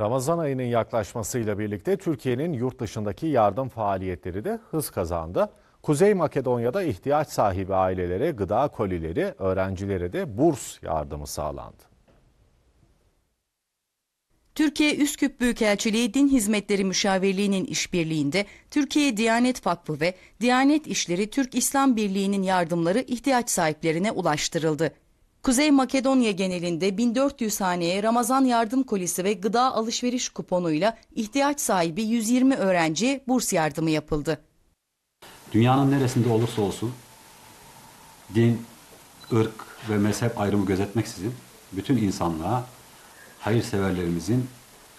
Ramazan ayının yaklaşmasıyla birlikte Türkiye'nin yurt dışındaki yardım faaliyetleri de hız kazandı. Kuzey Makedonya'da ihtiyaç sahibi ailelere gıda kolileri, öğrencilere de burs yardımı sağlandı. Türkiye Üsküp Büyükelçiliği Din Hizmetleri Müşavirliği'nin işbirliğinde Türkiye Diyanet Vakfı ve Diyanet İşleri Türk İslam Birliği'nin yardımları ihtiyaç sahiplerine ulaştırıldı. Kuzey Makedonya genelinde 1400 haneye Ramazan yardım kolisi ve gıda alışveriş kuponuyla ihtiyaç sahibi 120 öğrenciye burs yardımı yapıldı. Dünyanın neresinde olursa olsun din, ırk ve mezhep ayrımı gözetmeksizin bütün insanlığa hayırseverlerimizin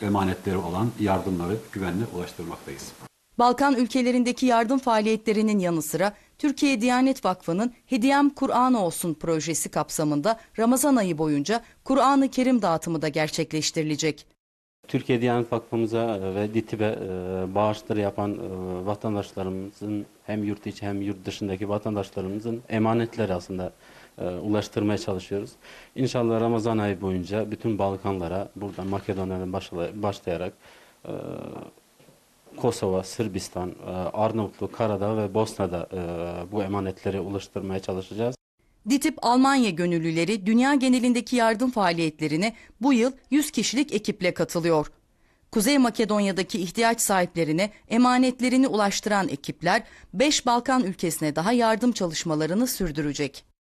emanetleri olan yardımları güvenle ulaştırmaktayız. Balkan ülkelerindeki yardım faaliyetlerinin yanı sıra Türkiye Diyanet Vakfı'nın Hediyem Kur'an Olsun projesi kapsamında Ramazan ayı boyunca Kur'an-ı Kerim dağıtımı da gerçekleştirilecek. Türkiye Diyanet Vakfımıza e, ve DİTİB'e e, bağışları yapan e, vatandaşlarımızın hem yurt içi hem yurt dışındaki vatandaşlarımızın emanetleri aslında ulaştırmaya çalışıyoruz. İnşallah Ramazan ayı boyunca bütün Balkanlara buradan Makedonya'dan başlayarak Kosova, Sırbistan, e, Arnavutluk, Karadağ ve Bosna'da e, bu emanetleri ulaştırmaya çalışacağız. DİTİP Almanya gönüllüleri dünya genelindeki yardım faaliyetlerine bu yıl 100 kişilik ekiple katılıyor. Kuzey Makedonya'daki ihtiyaç sahiplerine emanetlerini ulaştıran ekipler 5 Balkan ülkesine daha yardım çalışmalarını sürdürecek.